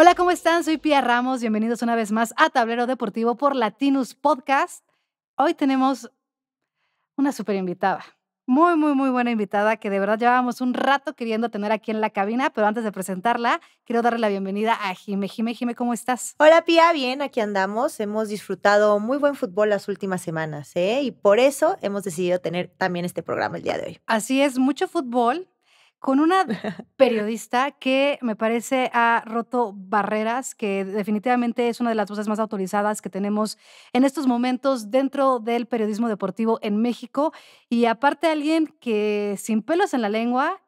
Hola, ¿cómo están? Soy Pia Ramos. Bienvenidos una vez más a Tablero Deportivo por Latinus Podcast. Hoy tenemos una super invitada. Muy, muy, muy buena invitada que de verdad llevábamos un rato queriendo tener aquí en la cabina, pero antes de presentarla, quiero darle la bienvenida a Jime. Jime, Jime, ¿cómo estás? Hola, Pia, bien, aquí andamos. Hemos disfrutado muy buen fútbol las últimas semanas, ¿eh? Y por eso hemos decidido tener también este programa el día de hoy. Así es, mucho fútbol, con una periodista que me parece ha roto barreras, que definitivamente es una de las voces más autorizadas que tenemos en estos momentos dentro del periodismo deportivo en México. Y aparte alguien que sin pelos en la lengua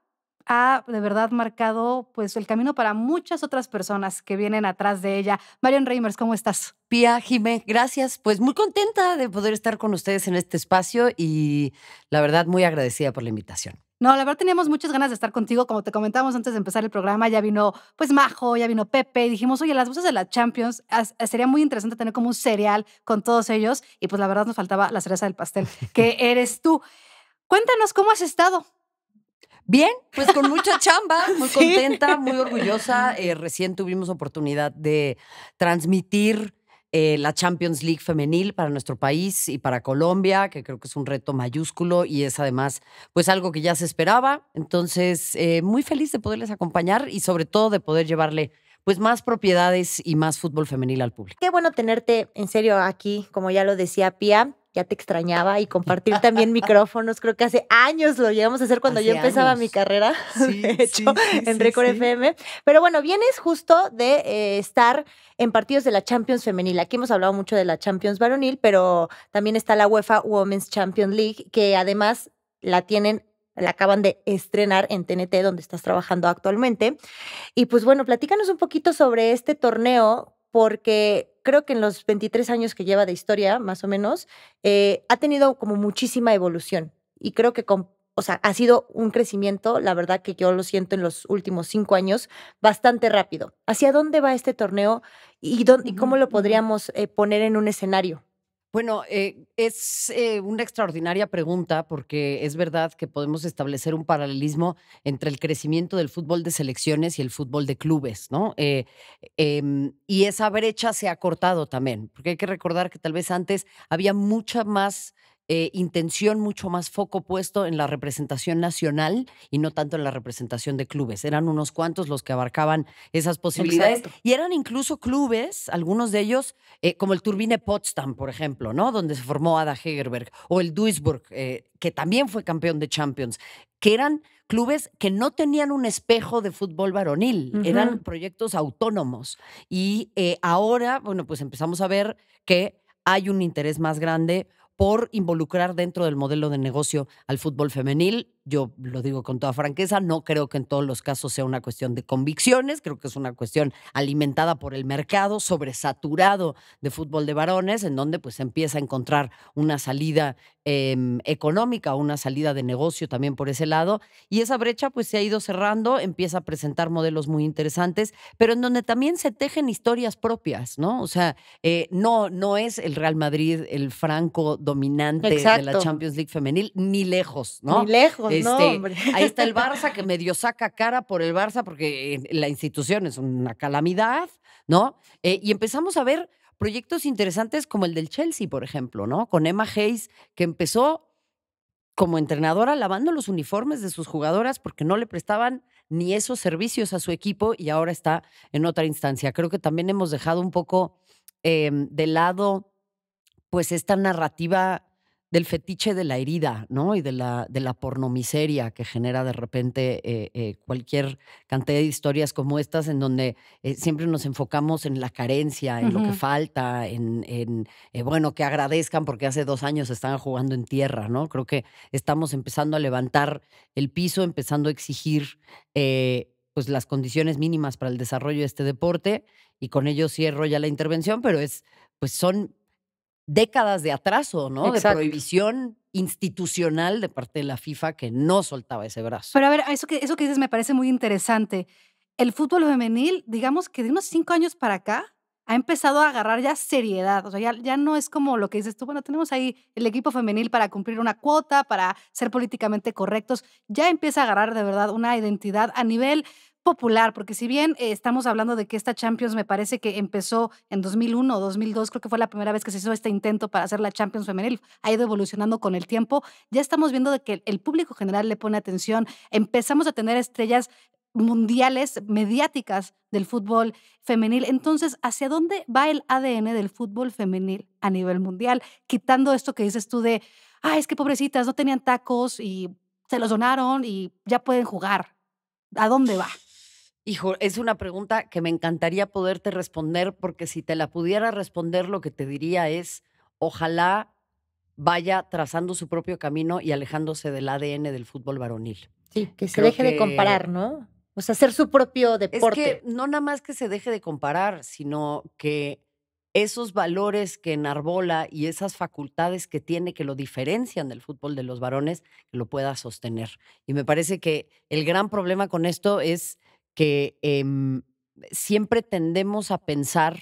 ha de verdad marcado pues el camino para muchas otras personas que vienen atrás de ella. Marion Reimers, ¿cómo estás? Pia, Jimé, gracias. Pues muy contenta de poder estar con ustedes en este espacio y la verdad muy agradecida por la invitación. No, la verdad teníamos muchas ganas de estar contigo, como te comentábamos antes de empezar el programa, ya vino pues Majo, ya vino Pepe, y dijimos, oye, las voces de la Champions, eh, sería muy interesante tener como un cereal con todos ellos, y pues la verdad nos faltaba la cereza del pastel, que eres tú. Cuéntanos cómo has estado. Bien, pues con mucha chamba, muy contenta, muy orgullosa. Eh, recién tuvimos oportunidad de transmitir eh, la Champions League femenil para nuestro país y para Colombia, que creo que es un reto mayúsculo y es además pues algo que ya se esperaba. Entonces, eh, muy feliz de poderles acompañar y sobre todo de poder llevarle pues más propiedades y más fútbol femenil al público. Qué bueno tenerte en serio aquí, como ya lo decía Pia ya te extrañaba y compartir también micrófonos. Creo que hace años lo llegamos a hacer cuando yo empezaba mi carrera, sí, de hecho, en Record FM. Pero bueno, vienes justo de eh, estar en partidos de la Champions Femenil. Aquí hemos hablado mucho de la Champions Varonil, pero también está la UEFA Women's Champions League, que además la tienen la acaban de estrenar en TNT, donde estás trabajando actualmente. Y pues bueno, platícanos un poquito sobre este torneo, porque creo que en los 23 años que lleva de historia, más o menos, eh, ha tenido como muchísima evolución. Y creo que o sea, ha sido un crecimiento, la verdad que yo lo siento en los últimos cinco años, bastante rápido. ¿Hacia dónde va este torneo y, dónde, cómo lo podríamos eh, poner en un escenario? Bueno, eh, es eh, una extraordinaria pregunta porque es verdad que podemos establecer un paralelismo entre el crecimiento del fútbol de selecciones y el fútbol de clubes, ¿no? Eh, em, y esa brecha se ha cortado también, porque hay que recordar que tal vez antes había mucha más eh, intención, mucho más foco puesto en la representación nacional y no tanto en la representación de clubes. Eran unos cuantos los que abarcaban esas posibilidades. Y eran incluso clubes, algunos de ellos, eh, como el Turbine Potsdam, por ejemplo, ¿no? Donde se formó Ada Hegerberg, o el Duisburg, eh, que también fue campeón de Champions, que eran clubes que no tenían un espejo de fútbol varonil, eran proyectos autónomos. Y ahora, bueno, pues empezamos a ver que hay un interés más grande por involucrar dentro del modelo de negocio al fútbol femenil yo lo digo con toda franqueza, no creo que en todos los casos sea una cuestión de convicciones, creo que es una cuestión alimentada por el mercado, sobresaturado de fútbol de varones, en donde pues empieza a encontrar una salida eh, económica, una salida de negocio también por ese lado, y esa brecha pues se ha ido cerrando, empieza a presentar modelos muy interesantes, pero en donde también se tejen historias propias, ¿no? O sea, eh, no, no es el Real Madrid el franco dominante de la Champions League femenil, ni lejos, ¿no? Ni lejos. Este, ahí está el Barça que medio saca cara por el Barça porque eh, la institución es una calamidad, ¿no? Eh, y empezamos a ver proyectos interesantes como el del Chelsea, por ejemplo, ¿no? Con Emma Hayes, que empezó como entrenadora lavando los uniformes de sus jugadoras porque no le prestaban ni esos servicios a su equipo y ahora está en otra instancia. Creo que también hemos dejado un poco em, de lado pues esta narrativa del fetiche de la herida, ¿no? Y de la, de la pornomiseria que genera de repente eh, eh, cualquier cantidad de historias como estas, en donde eh, siempre nos enfocamos en la carencia, en lo que falta, en, bueno, que agradezcan porque hace dos años están jugando en tierra, ¿no? Creo que estamos empezando a levantar el piso, empezando a exigir pues las condiciones mínimas para el desarrollo de este deporte. Y con ello cierro ya la intervención, pero es, pues son décadas de atraso, ¿no? De prohibición institucional de parte de la FIFA que no soltaba ese brazo. Pero a ver, eso que, eso que dices me parece muy interesante. El fútbol femenil, digamos que de unos cinco años para acá, ha empezado a agarrar ya seriedad. O sea, ya, ya no es como lo que dices tú, bueno, tenemos ahí el equipo femenil para cumplir una cuota, para ser políticamente correctos. Ya empieza a agarrar de verdad una identidad a nivel popular, porque si bien eh, estamos hablando de que esta Champions me parece que empezó en 2001 o 2002, creo que fue la primera vez que se hizo este intento para hacer la Champions femenil, ha ido evolucionando con el tiempo, ya estamos viendo de que el público general le pone atención, empezamos a tener estrellas mundiales mediáticas del fútbol femenil. Entonces, ¿hacia dónde va el ADN del fútbol femenil a nivel mundial? Quitando esto que dices tú de, ah, es que pobrecitas, no tenían tacos y se los donaron y ya pueden jugar. ¿A dónde va? Hijo, es una pregunta que me encantaría poderte responder porque si te la pudiera responder lo que te diría es, ojalá vaya trazando su propio camino y alejándose del ADN del fútbol varonil. Sí, que se deje de comparar, ¿no? O sea, hacer su propio deporte. Es que no nada más que se deje de comparar, sino que esos valores que enarbola y esas facultades que tiene que lo diferencian del fútbol de los varones, que lo pueda sostener. Y me parece que el gran problema con esto es que em, siempre tendemos a pensar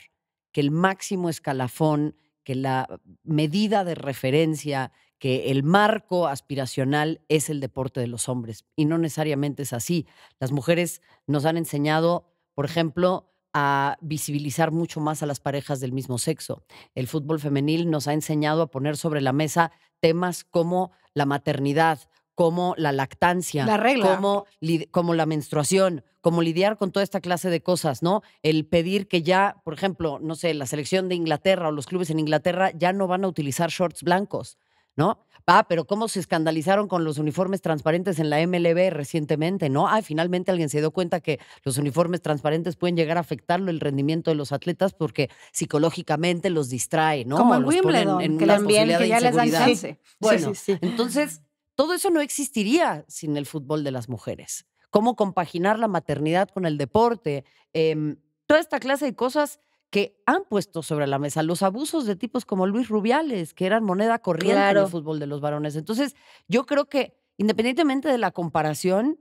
que el máximo escalafón, que la medida de referencia, que el marco aspiracional es el deporte de los hombres. Y no necesariamente es así. Las mujeres nos han enseñado, por ejemplo, a visibilizar mucho más a las parejas del mismo sexo. El fútbol femenil nos ha enseñado a poner sobre la mesa temas como la maternidad, como la lactancia, Como, como la menstruación, como lidiar con toda esta clase de cosas, ¿no? El pedir que ya, por ejemplo, no sé, la selección de Inglaterra o los clubes en Inglaterra ya no van a utilizar shorts blancos. ¿no? Ah, pero cómo se escandalizaron con los uniformes transparentes en la MLB recientemente, ¿no? Ah, finalmente alguien se dio cuenta que los uniformes transparentes pueden llegar a afectar el rendimiento de los atletas porque psicológicamente los distrae, ¿no? Como el Wimbledon, que también, que ya les dan chance. Bueno, entonces todo eso no existiría sin el fútbol de las mujeres. Cómo compaginar la maternidad con el deporte, em, toda esta clase de cosas que han puesto sobre la mesa los abusos de tipos como Luis Rubiales, que eran moneda corriente en el fútbol de los varones. Entonces, yo creo que independientemente de la comparación,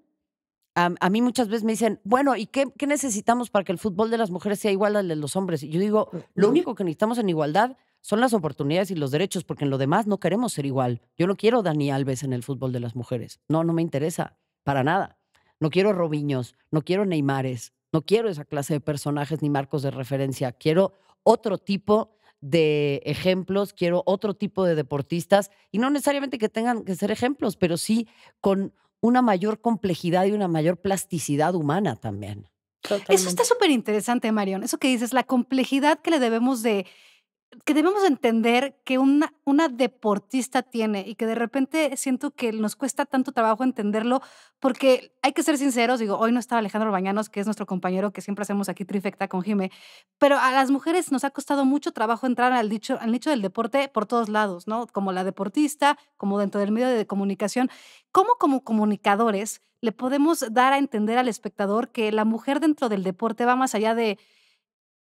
a, mí muchas veces me dicen, bueno, ¿y qué, qué necesitamos para que el fútbol de las mujeres sea igual al de los hombres? Y yo digo, mm, lo mm. único que necesitamos en igualdad son las oportunidades y los derechos, porque en lo demás no queremos ser igual. Yo no quiero Dani Alves en el fútbol de las mujeres. No, no me interesa, para nada. No quiero Robiños, no quiero Neymares, no quiero esa clase de personajes ni marcos de referencia. Quiero otro tipo de ejemplos, quiero otro tipo de deportistas y no necesariamente que tengan que ser ejemplos, pero sí con una mayor complejidad y una mayor plasticidad humana también. Eso está súper interesante, Marion. Eso que dices, la complejidad que le debemos de que debemos entender que una, deportista tiene y que de repente siento que nos cuesta tanto trabajo entenderlo porque hay que ser sinceros, digo, hoy no estaba Alejandro Bañanos, que es nuestro compañero que siempre hacemos aquí trifecta con Jime, pero a las mujeres nos ha costado mucho trabajo entrar al dicho, al nicho del deporte por todos lados, ¿no? Como la deportista, como dentro del medio de comunicación. ¿Cómo como comunicadores le podemos dar a entender al espectador que la mujer dentro del deporte va más allá de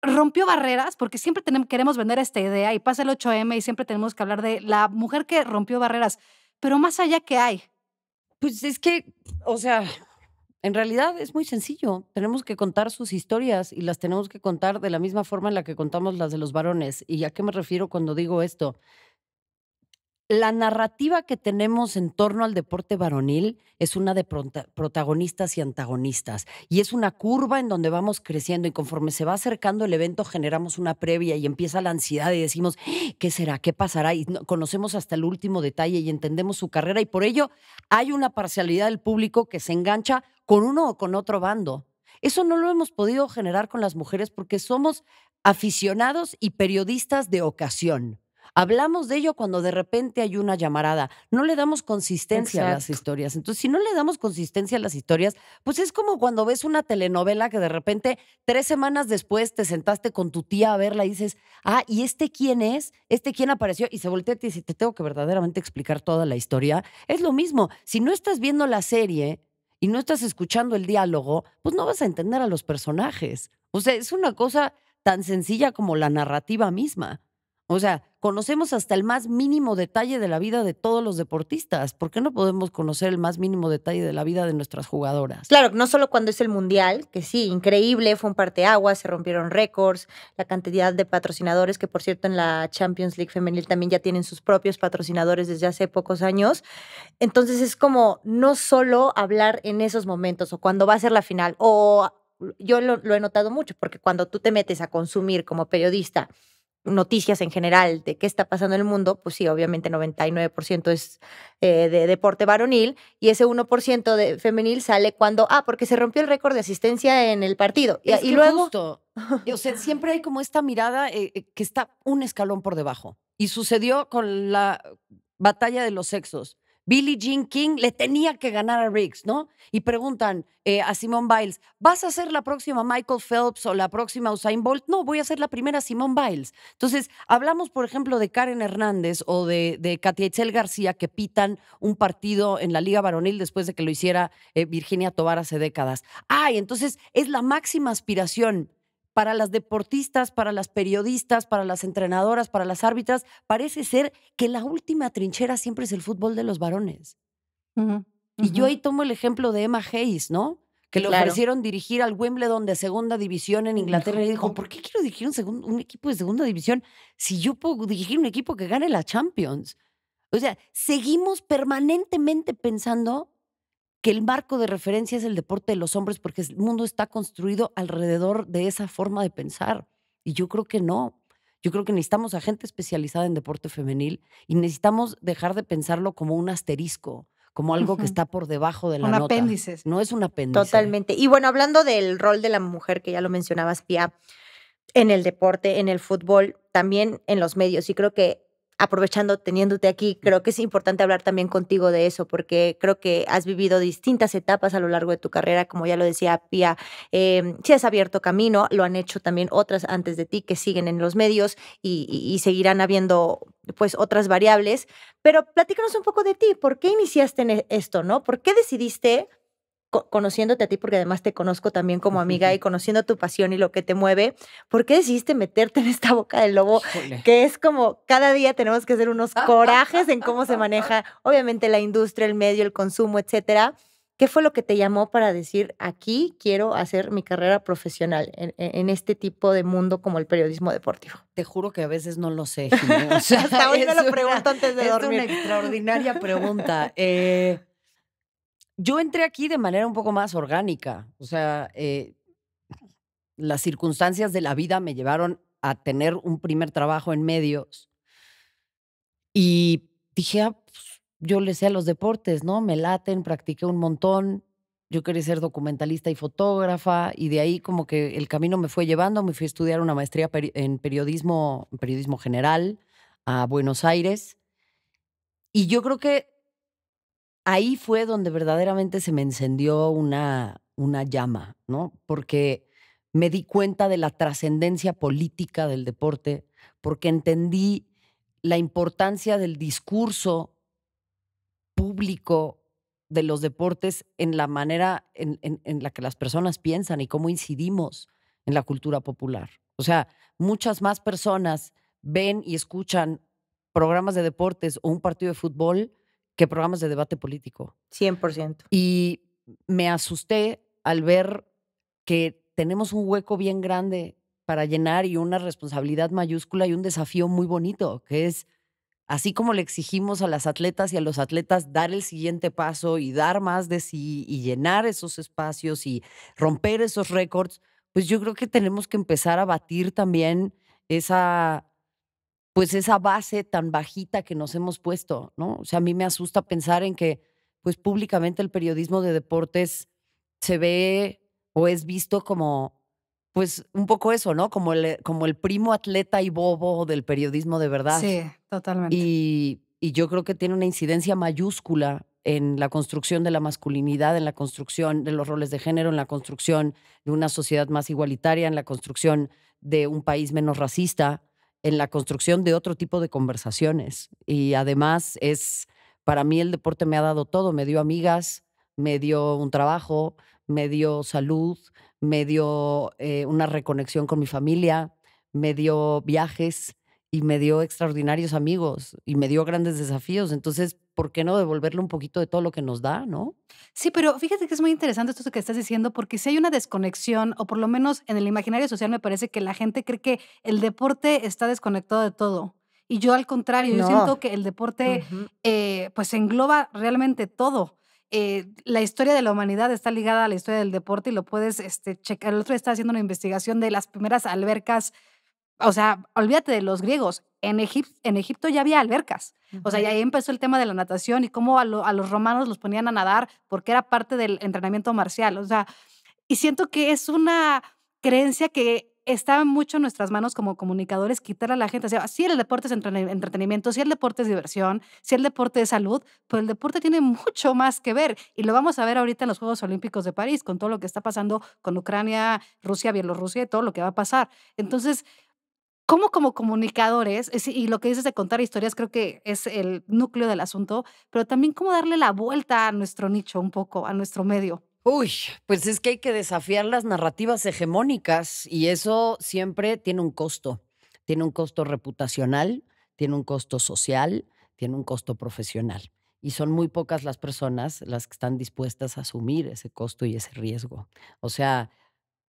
rompió barreras, porque siempre queremos vender esta idea y pasa el 8M y siempre tenemos que hablar de la mujer que rompió barreras, pero más allá que hay. Pues es que, o sea, en realidad es muy sencillo. Tenemos que contar sus historias y las tenemos que contar de la misma forma en la que contamos las de los varones. ¿Y a qué me refiero cuando digo esto? la narrativa que tenemos en torno al deporte varonil es una de protagonistas y antagonistas. Y es una curva en donde vamos creciendo y conforme se va acercando el evento generamos una previa y empieza la ansiedad y decimos, ¡Ah! ¿qué será? ¿Qué pasará? Y conocemos hasta el último detalle y entendemos su carrera y por ello hay una parcialidad del público que se engancha con uno o con otro bando. Eso no lo hemos podido generar con las mujeres porque somos aficionados y periodistas de ocasión. Hablamos de ello cuando de repente hay una llamarada. No le damos consistencia a las historias. Entonces, si no le damos consistencia a las historias, pues es como cuando ves una telenovela que de repente tres semanas después te sentaste con tu tía a verla y dices, ah, ¿y este quién es? ¿Este quién apareció? Y se voltea y te dice, te tengo que verdaderamente explicar toda la historia. Es lo mismo. Si no estás viendo la serie y no estás escuchando el diálogo, pues no vas a entender a los personajes. O sea, es una cosa tan sencilla como la narrativa misma. O sea, conocemos hasta el más mínimo detalle de la vida de todos los deportistas. ¿Por qué no podemos conocer el más mínimo detalle de la vida de nuestras jugadoras? Claro, no solo cuando es el Mundial, que sí, increíble, fue un agua, se rompieron récords, la cantidad de patrocinadores, que por cierto en la Champions League femenil también ya tienen sus propios patrocinadores desde hace pocos años. Entonces es como no solo hablar en esos momentos o cuando va a ser la final o yo lo, lo, he notado mucho, porque cuando tú te metes a consumir como periodista noticias en general de qué está pasando en el mundo, pues sí, obviamente 99% es eh, de deporte varonil y ese 1% de femenil sale cuando, ah, porque se rompió el récord de asistencia en el partido. y, luego... Justo. siempre hay como esta mirada eh, eh, que está un escalón por debajo. Y sucedió con la batalla de los sexos. Billie Jean King le tenía que ganar a Riggs, ¿no? Y preguntan eh, a Simone Biles, ¿vas a ser la próxima Michael Phelps o la próxima Usain Bolt? No, voy a ser la primera Simone Biles. Entonces, hablamos, por ejemplo, de Karen Hernández o de, Katia Itzel García que pitan un partido en la Liga Varonil después de que lo hiciera eh, Virginia Tobar hace décadas. Ay, ah, entonces es la máxima aspiración para las deportistas, para las periodistas, para las entrenadoras, para las árbitras, parece ser que la última trinchera siempre es el fútbol de los varones. Y yo ahí tomo el ejemplo de Emma Hayes, ¿no? Que le ofrecieron dirigir al Wimbledon de segunda división en Inglaterra. Y dijo, ¿por qué quiero dirigir un, un equipo de segunda división si yo puedo dirigir un equipo que gane la Champions? O sea, seguimos permanentemente pensando que el marco de referencia es el deporte de los hombres porque el mundo está construido alrededor de esa forma de pensar. Y yo creo que no. Yo creo que necesitamos a gente especializada en deporte femenil y necesitamos dejar de pensarlo como un asterisco, como algo que está por debajo de la un apéndice. No es un apéndice. Totalmente. Y bueno, hablando del rol de la mujer, que ya lo mencionabas, Pia, en el deporte, en el fútbol, también en los medios, y creo que aprovechando teniéndote aquí, mm. creo que es importante hablar también contigo de eso, porque creo que has vivido distintas etapas a lo largo de tu carrera, como ya lo decía Pia, em, si has abierto camino, lo han hecho también otras antes de ti que siguen en los medios y, seguirán habiendo pues otras variables, pero platícanos un poco de ti, ¿por qué iniciaste en e-, esto, no? ¿Por qué decidiste conociéndote a ti, porque además te conozco también como amiga y conociendo tu pasión y lo que te mueve, ¿por qué decidiste meterte en esta boca del lobo? Que es como cada día tenemos que hacer unos corajes en cómo se maneja, obviamente, la industria, el medio, el consumo, etcétera. ¿Qué fue lo que te llamó para decir aquí quiero hacer mi carrera profesional en, e-, este tipo de mundo como el periodismo deportivo? Te juro que a veces no lo sé. O sea, hoy me lo pregunto antes de dormir. Es una extraordinaria pregunta. Eh, yo entré aquí de manera un poco más orgánica, o sea, eh, las circunstancias de la vida me llevaron a tener un primer trabajo en medios y dije, ah, pues, yo le sé a los deportes, ¿no? Me laten, practiqué un montón, yo quería ser documentalista y fotógrafa y de ahí como que el camino me fue llevando, me fui a estudiar una maestría en periodismo, en periodismo general a Buenos Aires. Y yo creo que ahí fue donde verdaderamente se me encendió una, llama, Porque me di cuenta de la trascendencia política del deporte, porque entendí la importancia del discurso público de los deportes en la manera en, en, la que las personas piensan y cómo incidimos en la cultura popular. O sea, muchas más personas ven y escuchan programas de deportes o un partido de fútbol que programas de debate político. 100%. Y me asusté al ver que tenemos un hueco bien grande para llenar y una responsabilidad mayúscula y un desafío muy bonito, que es, así como le exigimos a las atletas y a los atletas dar el siguiente paso y dar más de sí y llenar esos espacios y romper esos récords, pues yo creo que tenemos que empezar a batir también esa pues esa base tan bajita que nos hemos puesto, ¿no? O sea, a mí me asusta pensar en que, pues públicamente el periodismo de deportes se ve o es visto como, pues un poco eso, ¿no? Como el, como el primo atleta y bobo del periodismo de verdad. Sí, totalmente. Y, y yo creo que tiene una incidencia mayúscula en la construcción de la masculinidad, en la construcción de los roles de género, en la construcción de una sociedad más igualitaria, en la construcción de un país menos racista en la construcción de otro tipo de conversaciones. Y además es, para mí el deporte me ha dado todo, me dio amigas, me dio un trabajo, me dio salud, me dio eh, una reconexión con mi familia, me dio viajes, y me dio extraordinarios amigos y me dio grandes desafíos. Entonces, ¿por qué no devolverle un poquito de todo lo que nos da, no? Sí, pero fíjate que es muy interesante esto que estás diciendo, porque si hay una desconexión, o por lo menos en el imaginario social me parece que la gente cree que el deporte está desconectado de todo. Y yo al contrario, yo siento que el deporte eh, pues engloba realmente todo. Eh, la historia de la humanidad está ligada a la historia del deporte y lo puedes este, checar. El otro día estaba haciendo una investigación de las primeras albercas o sea, olvídate de los griegos. En, en Egipto ya había albercas. O sea, ya ahí empezó el tema de la natación y cómo a, los romanos los ponían a nadar porque era parte del entrenamiento marcial. O sea, y siento que es una creencia que está mucho en nuestras manos como comunicadores quitarle a la gente. O sea, sí el deporte es entretenimiento, sí el deporte es diversión, sí el deporte es salud, pero el deporte tiene mucho más que ver. Y lo vamos a ver ahorita en los Juegos Olímpicos de París, con todo lo que está pasando con Ucrania, Rusia, Bielorrusia y todo lo que va a pasar. Entonces, cómo como comunicadores, y lo que dices de contar historias creo que es el núcleo del asunto, pero también cómo darle la vuelta a nuestro nicho un poco, a nuestro medio. Uy, pues es que hay que desafiar las narrativas hegemónicas y eso siempre tiene un costo. Tiene un costo reputacional, tiene un costo social, tiene un costo profesional. Y son muy pocas las personas las que están dispuestas a asumir ese costo y ese riesgo. O sea,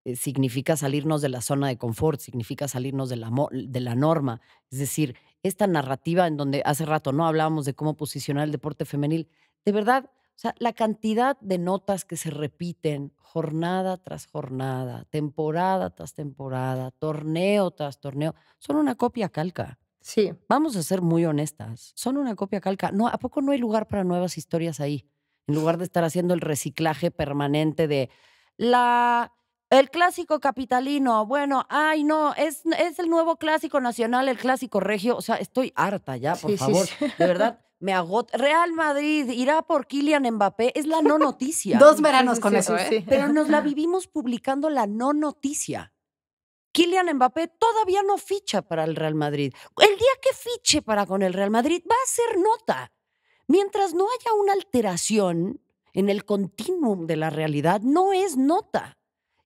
eh, significa salirnos de la zona de confort, significa salirnos de la, de la norma. Es decir, esta narrativa en donde hace rato no hablábamos de cómo posicionar el deporte femenil, de verdad, o sea, la cantidad de notas que se repiten jornada tras jornada, temporada tras temporada, torneo tras torneo, son una copia calca. Sí. Vamos a ser muy honestas. Son una copia calca. No, ¿A poco no hay lugar para nuevas historias ahí? En lugar de estar haciendo el reciclaje permanente de la el clásico capitalino, bueno, ay no, es, es el nuevo clásico nacional, el clásico regio. O sea, estoy harta ya, por favor. De verdad, me agota. Real Madrid irá por Kylian Mbappé. Es la no noticia. Dos veranos con eso, ¿eh? Pero nos la vivimos publicando la no noticia. Kylian Mbappé todavía no ficha para el Real Madrid. El día que fiche para con el Real Madrid va a ser nota. Mientras no haya una alteración en el continuum de la realidad, no es nota.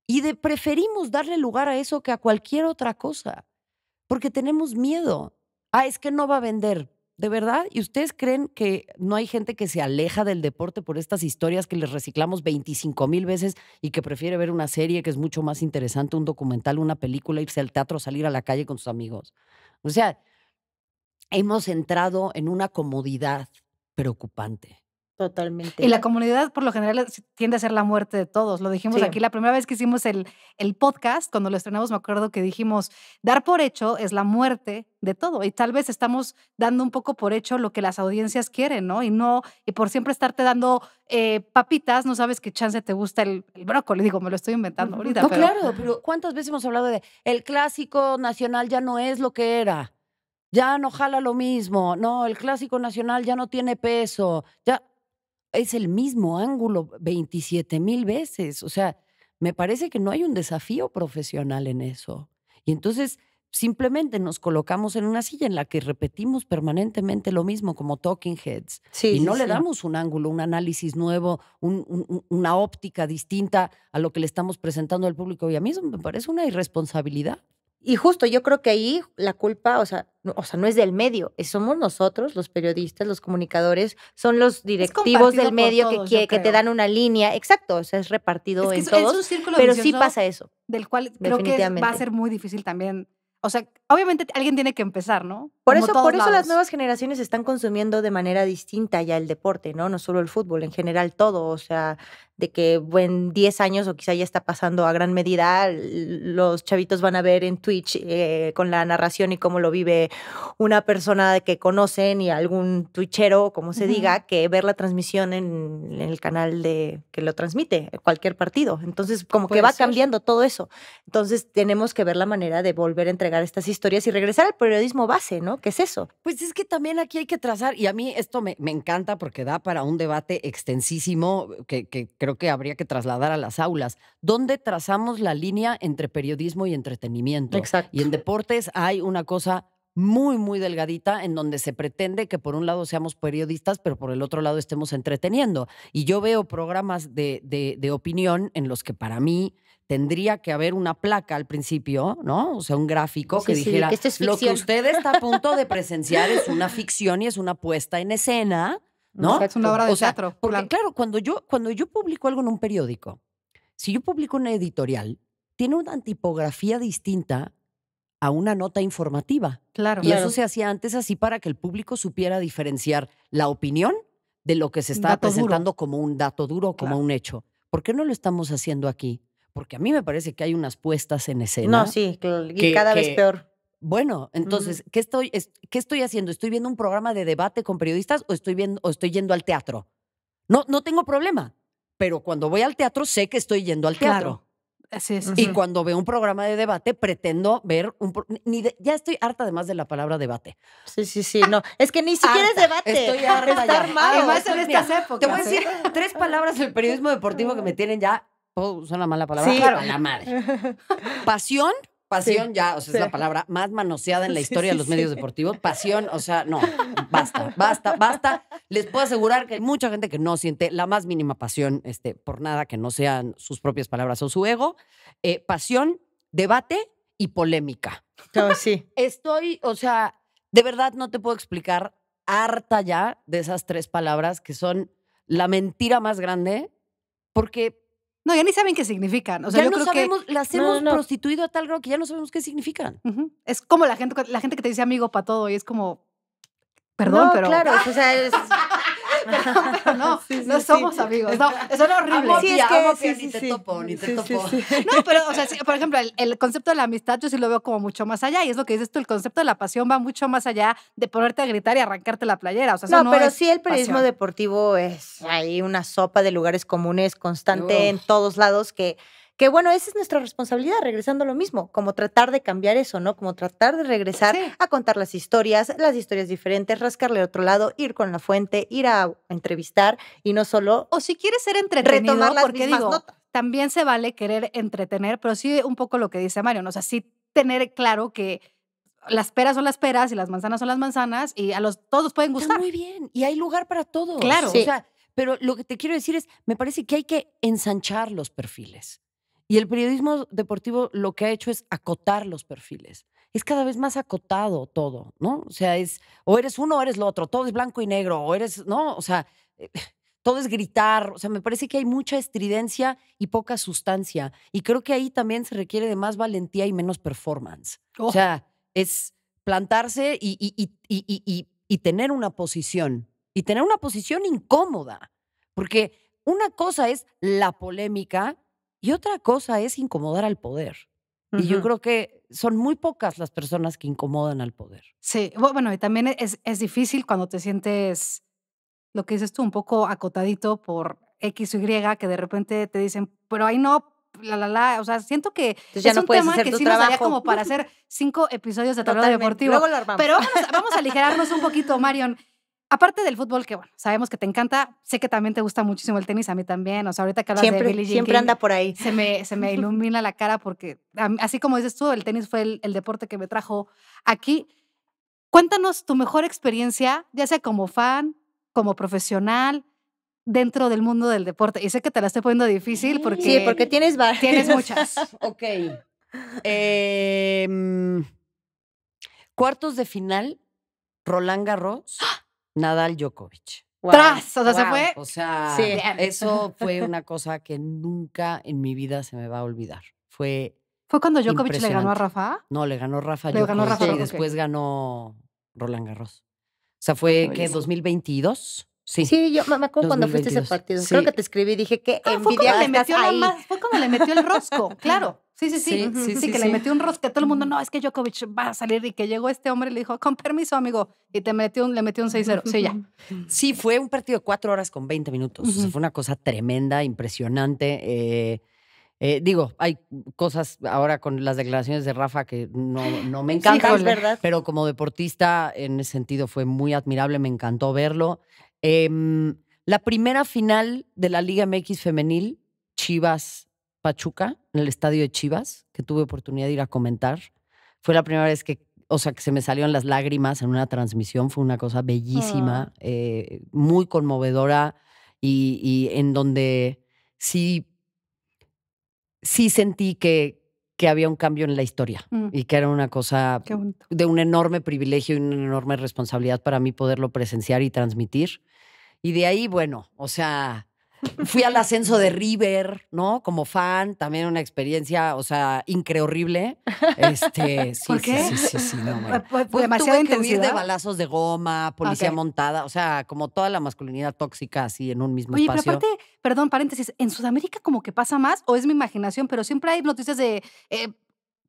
Y de, preferimos darle lugar a eso que a cualquier otra cosa, porque tenemos miedo. Ah, es que no va a vender, de verdad. ¿Y ustedes creen que no hay gente que se aleja del deporte por estas historias que les reciclamos 25 mil veces y que prefiere ver una serie que es mucho más interesante, un documental, una película, irse al teatro, salir a la calle con sus amigos? O sea, hemos entrado en una comodidad preocupante. Totalmente. Y la comunidad, por lo general, tiende a ser la muerte de todos. Lo dijimos aquí la primera vez que hicimos el, el podcast, cuando lo estrenamos, me acuerdo que dijimos, dar por hecho es la muerte de todo. Y tal vez estamos dando un poco por hecho lo que las audiencias quieren, ¿no? Y no, y por siempre estarte dando eh, papitas, no sabes qué chance te gusta el, brócoli. Digo, me lo estoy inventando ahorita. No, claro, pero ¿cuántas veces hemos hablado de el clásico nacional ya no es lo que era? Ya no jala lo mismo, no, el clásico nacional ya no tiene peso, ya es el mismo ángulo 27 mil veces. O sea, me parece que no hay un desafío profesional en eso. Y entonces simplemente nos colocamos en una silla en la que repetimos permanentemente lo mismo como talking heads. y no le damos un ángulo, un análisis nuevo, una óptica distinta a lo que le estamos presentando al público. hoy a mí me parece una irresponsabilidad. Y justo yo creo que ahí la culpa, o sea, no, o sea, no es del medio, somos nosotros, los periodistas, los comunicadores, son los directivos del medio que, que te dan una línea, exacto, o sea, es repartido en todos, pero sí pasa eso. Del cual creo que va a ser muy difícil también o sea, obviamente alguien tiene que empezar, ¿no? Por eso, por eso las nuevas generaciones están consumiendo de manera distinta ya el deporte, ¿no? No solo el fútbol, en general todo. O sea, de que en 10 años o quizá ya está pasando a gran medida, los chavitos van a ver en Twitch eh, con la narración y cómo lo vive una persona que conocen y algún twitchero, como se diga, que ver la transmisión en, el canal de que lo transmite, eh, cualquier partido. Entonces, como que va cambiando todo eso. Entonces, tenemos que ver la manera de volver entrar estas historias y regresar al periodismo base, ¿no? ¿Qué es eso? Pues es que también aquí hay que trazar, y a mí esto me, encanta porque da para un debate extensísimo que, creo que habría que trasladar a las aulas. ¿Dónde trazamos la línea entre periodismo y entretenimiento? Exacto. Y en deportes hay una cosa muy, muy delgadita en donde se pretende que por un lado seamos periodistas, pero por el otro lado estemos entreteniendo. Y yo veo programas de opinión en los que para mí tendría que haber una placa al principio, ¿no? O sea, un gráfico que dijera, lo que usted está a punto de presenciar es una ficción y es una puesta en escena, ¿no? Es una obra de teatro. Porque, claro, cuando yo, cuando yo publico algo en un periódico, si yo publico una editorial, tiene una tipografía distinta a una nota informativa. Claro. Y eso se hacía antes así para que el público supiera diferenciar la opinión de lo que se estaba presentando como un dato duro, como un hecho. ¿Por qué no lo estamos haciendo aquí? porque a mí me parece que hay unas puestas en escena. No, sí, y cada vez peor. Bueno, entonces, ¿qué, estoy, ¿qué estoy haciendo? ¿Estoy viendo un programa de debate con periodistas o estoy, viendo, o estoy yendo al teatro? No, no tengo problema, pero cuando voy al teatro sé que estoy yendo al teatro. Así es. Y cuando veo un programa de debate, pretendo ver un. ya estoy harta además de la palabra debate. Sí, sí, sí. No, es que ni siquiera es debate. Estoy harta. Está Además, en pues estas épocas. Te voy a decir ¿eh? tres palabras del periodismo deportivo que me tienen ya ¿Puedo usar una mala palabra? Sí, la madre. Pasión, pasión ya, o sea, es la palabra más manoseada en la historia de los medios deportivos. Pasión, o sea, no, basta, basta, basta. Les puedo asegurar que hay mucha gente que no siente la más mínima pasión este, por nada que no sean sus propias palabras o su ego. Eh, pasión, debate y polémica. Claro, oh, sí. Estoy, o sea, de verdad no te puedo explicar harta ya de esas tres palabras que son la mentira más grande, porque no, ya ni saben qué significan. O sea, yo no creo sabemos, que... las hemos prostituido a tal grado que ya no sabemos qué significan. Es como la gente, la gente que te dice amigo para todo y es como, perdón, pero... claro, o sea, es... no, no somos amigos. No, eso era horrible. Sí, es que, ni te topo, te No, pero, o sea, por ejemplo, el, concepto de la amistad yo sí lo veo como mucho más allá. Y es lo que dices tú, el concepto de la pasión va mucho más allá de ponerte a gritar y arrancarte la playera. no, pero sí el periodismo deportivo es ahí una sopa de lugares comunes constante en todos lados que que bueno, esa es nuestra responsabilidad, regresando a lo mismo, como tratar de cambiar eso, ¿no? Como tratar de regresar a contar las historias, las historias diferentes, rascarle al otro lado, ir con la fuente, ir a entrevistar y no solo... O si quieres ser entretenido, retomar porque digo, también se vale querer entretener, pero sí un poco lo que dice Mario, ¿no? o sea, sí tener claro que las peras son las peras y las manzanas son las manzanas y a los todos pueden gustar. Está muy bien, y hay lugar para todos. Claro. O sea, pero lo que te quiero decir es, me parece que hay que ensanchar los perfiles. Y el periodismo deportivo lo que ha hecho es acotar los perfiles. Es cada vez más acotado todo, ¿no? O sea, es o eres uno o eres lo otro, todo es blanco y negro, o eres, ¿no? O sea, eh, todo es gritar, o sea, me parece que hay mucha estridencia y poca sustancia. Y creo que ahí también se requiere de más valentía y menos performance. O oh. sea, es plantarse y, y, y, y tener una posición, y tener una posición incómoda, porque una cosa es la polémica y otra cosa es incomodar al poder. Y yo creo que son muy pocas las personas que incomodan al poder. Sí, bueno, y también es, es difícil cuando te sientes, lo que dices tú, un poco acotadito por X o Y, que de repente te dicen, pero ahí no, la, la, la. O sea, siento que ya es no un tema que sí nos daría como para hacer cinco episodios de tablero deportivo. Pero vamos, vamos, a aligerarnos un poquito, Marion. Aparte del fútbol, que bueno, sabemos que te encanta, sé que también te gusta muchísimo el tenis, a mí también. O sea, ahorita que hablas de Billie Jean Siempre anda por ahí. Se me, se me ilumina la cara porque, así como dices tú, el tenis fue el, deporte que me trajo aquí. Cuéntanos tu mejor experiencia, ya sea como fan, como profesional, dentro del mundo del deporte. Y sé que te la estoy poniendo difícil porque. Sí, porque tienes varias. Tienes muchas. ok. Em, cuartos de final, Roland Garros. Nadal Djokovic. Wow, ¡Tras! O sea, se fue. O sea, eso fue una cosa que nunca en mi vida se me va a olvidar. Fue. ¿Fue cuando Djokovic le ganó a Rafa? No, le ganó Rafa, le y después ganó Roland Garros. O sea, fue que 2022. Sí. yo me acuerdo cuando fuiste ese partido. Creo que te escribí y dije que ah, envidia fue fue le metió el rosco, claro. Sí, sí, sí. Sí, que le metió un rosco. Todo el mundo, no, es que Djokovic va a salir y que llegó este hombre y le dijo, con permiso, amigo. Y te metió un, le metió un 6-0. Sí, ya. Sí, fue un partido de cuatro horas con 20 minutos. fue una cosa tremenda, impresionante. Eh, eh, digo, hay cosas ahora con las declaraciones de Rafa que no, me encantan, pero como deportista en ese sentido fue muy admirable, me encantó verlo. Em, la primera final de la Liga MX femenil, Chivas Pachuca, en el estadio de Chivas, que tuve oportunidad de ir a comentar. Fue la primera vez que, o sea, que se me salieron las lágrimas en una transmisión. Fue una cosa bellísima, ah. eh, muy conmovedora y, y, en donde sí, sí sentí que, que había un cambio en la historia mm. y que era una cosa de un enorme privilegio y una enorme responsabilidad para mí poderlo presenciar y transmitir. Y de ahí, bueno, o sea, Fui al ascenso de River, ¿no? Como fan, también una experiencia, o sea, increíble. Este, sí, Sí, sí, no, pues de balazos de goma, policía montada, o sea, como toda la masculinidad tóxica así en un mismo espacio. Oye, aparte, perdón, paréntesis, en Sudamérica como que pasa más, o es mi imaginación, pero siempre hay noticias de... Eh,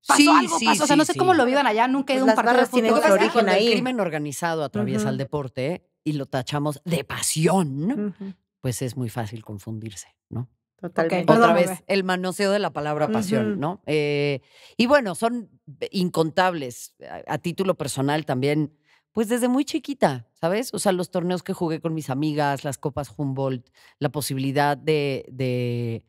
sí, sí, O sea, no sé cómo lo vivan allá, nunca he pues ido a un partido de tienen su origen ahí. El crimen organizado atraviesa el deporte y lo tachamos de pasión, pues es muy fácil confundirse, ¿no? Totalmente. Otra vez, el manoseo de la palabra pasión, ¿no? Eh, y bueno, son incontables. A, título personal también, pues desde muy chiquita, ¿sabes? O sea, los torneos que jugué con mis amigas, las copas Humboldt, la posibilidad de, de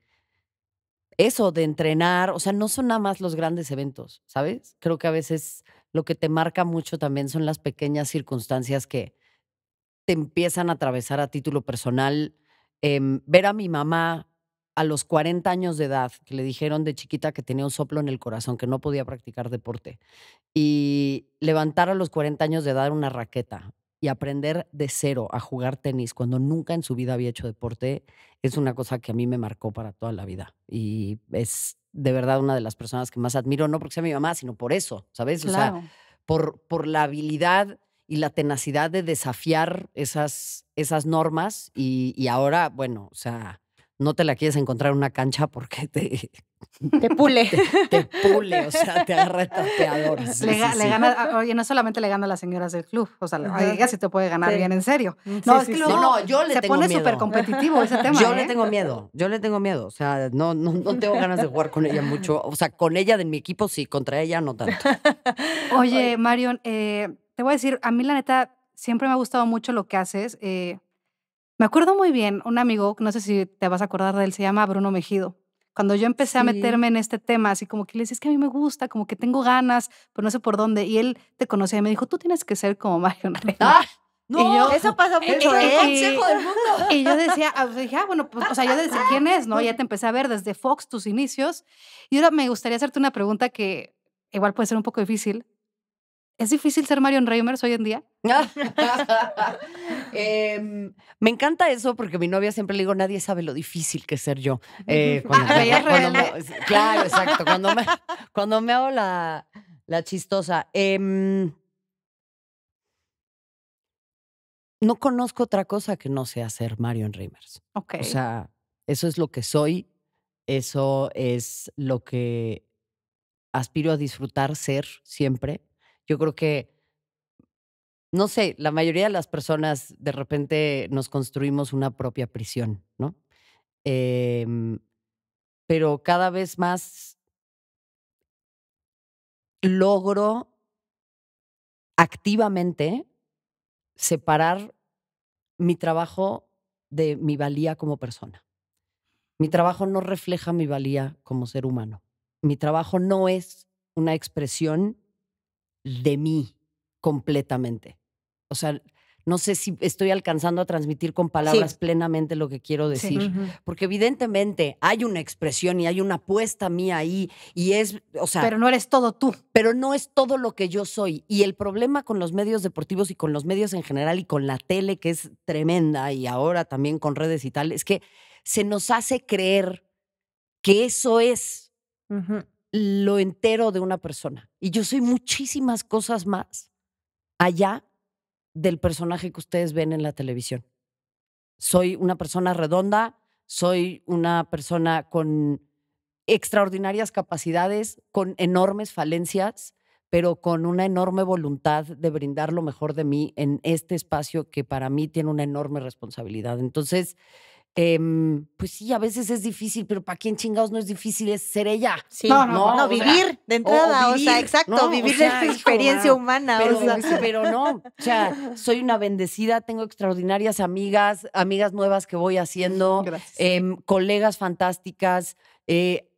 eso, de entrenar. O sea, no son nada más los grandes eventos, ¿sabes? Creo que a veces lo que te marca mucho también son las pequeñas circunstancias que, te empiezan a atravesar a título personal. Em, ver a mi mamá a los 40 años de edad, que le dijeron de chiquita que tenía un soplo en el corazón, que no podía practicar deporte, y levantar a los 40 años de edad una raqueta y aprender de cero a jugar tenis cuando nunca en su vida había hecho deporte, es una cosa que a mí me marcó para toda la vida. Y es de verdad una de las personas que más admiro, no porque sea mi mamá, sino por eso, ¿sabes? O sea, por, por la habilidad y la tenacidad de desafiar esas, esas normas y, ahora, bueno, o sea, no te la quieres encontrar en una cancha porque te... Te pule. Te, pule, o sea, te agarra el ah, oye, no solamente le gana a las señoras del club, o sea, ella sí te puede ganar bien en serio. Mm, no, es que no, no, yo le se pone súper competitivo ese tema. Yo le ¿eh? tengo miedo, yo le tengo miedo, o sea, no, no, no tengo ganas de jugar con ella mucho, o sea, con ella de mi equipo sí, contra ella no tanto. Oye, Marion, eh te voy a decir, a mí la neta, siempre me ha gustado mucho lo que haces. Eh, me acuerdo muy bien, un amigo, no sé si te vas a acordar de él, se llama Bruno Mejido. Cuando yo empecé a meterme en este tema, así como que le decía, es que a mí me gusta, como que tengo ganas, pero no sé por dónde. Y él te conocía y me dijo, tú tienes que ser como Mario ¡Ah! No, eso pasa mucho, ¿eh? el consejo del mundo. Y yo decía, ah, ah, bueno, pues, o sea, yo decía, quién es, ¿no? Ya te empecé a ver desde Fox tus inicios. Y ahora me gustaría hacerte una pregunta que igual puede ser un poco difícil, ¿Es difícil ser Marion Reimers hoy en día? Em, me encanta eso porque mi novia siempre le digo, nadie sabe lo difícil que ser yo. Eh, ah, cuando, claro, exacto. Cuando me, hago la, chistosa. Em, no conozco otra cosa que no sea ser Marion Reimers. O sea, eso es lo que soy, eso es lo que aspiro a disfrutar ser siempre yo creo que, no sé, la mayoría de las personas de repente nos construimos una propia prisión, ¿no? Em, pero cada vez más logro activamente separar mi trabajo de mi valía como persona. Mi trabajo no refleja mi valía como ser humano. Mi trabajo no es una expresión de mí completamente. O sea, no sé si estoy alcanzando a transmitir con palabras plenamente lo que quiero decir, porque evidentemente hay una expresión y hay una apuesta mía ahí y es, o sea, pero no eres todo tú, pero no es todo lo que yo soy y el problema con los medios deportivos y con los medios en general y con la tele que es tremenda y ahora también con redes y tal es que se nos hace creer que eso es lo entero de una persona. Y yo soy muchísimas cosas más allá del personaje que ustedes ven en la televisión. Soy una persona redonda, soy una persona con extraordinarias capacidades, con enormes falencias, pero con una enorme voluntad de brindar lo mejor de mí en este espacio que para mí tiene una enorme responsabilidad. Entonces, Em, pues sí, a veces es difícil, pero ¿para quien chingados no es difícil? Es ser ella. no, no, vivir de entrada, o, sea, exacto, vivir experiencia humana. Pero, no, o sea, soy una bendecida, tengo extraordinarias amigas, amigas nuevas que voy haciendo, em, colegas fantásticas. Eh,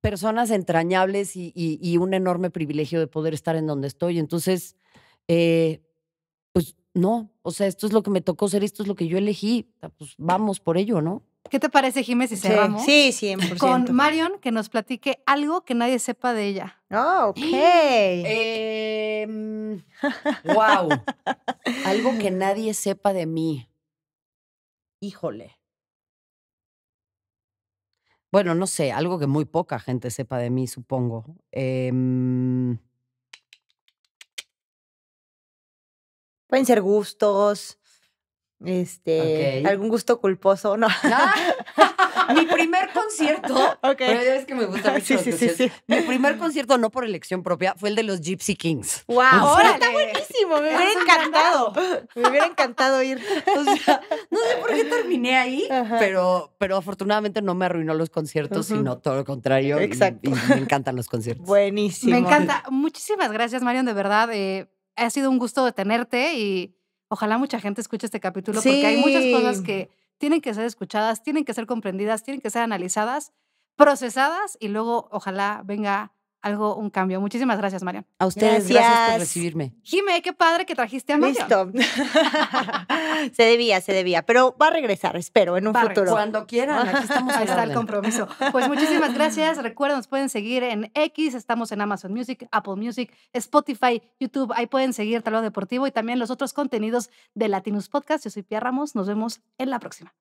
personas entrañables y, un enorme privilegio de poder estar en donde estoy. Entonces, eh, pues no, o sea, esto es lo que me tocó ser, esto es lo que yo elegí, ah, pues vamos por ello, ¿no? ¿Qué te parece, Jiménez, si cerramos? Sí, sí, 100%. Con Marion, que nos platique algo que nadie sepa de ella. Ah, oh, ok. wow. Em, algo que nadie sepa de mí. Híjole. Bueno, no sé, algo que muy poca gente sepa de mí, supongo. Eh, Pueden ser gustos, este, algún gusto culposo, no. Mi primer concierto, pero ya ves que me gusta mucho sí, sí, Mi primer concierto, no por elección propia, fue el de los Gypsy Kings. ¡Wow! ahora Está buenísimo, me hubiera encantado. me hubiera encantado ir. no sé por qué terminé ahí, pero, pero afortunadamente no me arruinó los conciertos, sino todo lo contrario. Exacto. me encantan los conciertos. Buenísimo. Me encanta. Muchísimas gracias, Marion, de verdad. Eh, ha sido un gusto de tenerte y ojalá mucha gente escuche este capítulo porque hay muchas cosas que tienen que ser escuchadas, tienen que ser comprendidas, tienen que ser analizadas, procesadas y luego ojalá venga algo, un cambio. Muchísimas gracias, Marian. A ustedes, gracias, por recibirme. Jime, qué padre que trajiste a Marian. Listo. se debía, se debía, pero va a regresar, espero, en un futuro. Cuando quieran, aquí estamos. Ahí está el compromiso. Pues muchísimas gracias. Recuerden, nos pueden seguir en X, estamos en Amazon Music, Apple Music, Spotify, YouTube. Ahí pueden seguir Talón Deportivo y también los otros contenidos de Latinus Podcast. Yo soy Pia Ramos. Nos vemos en la próxima.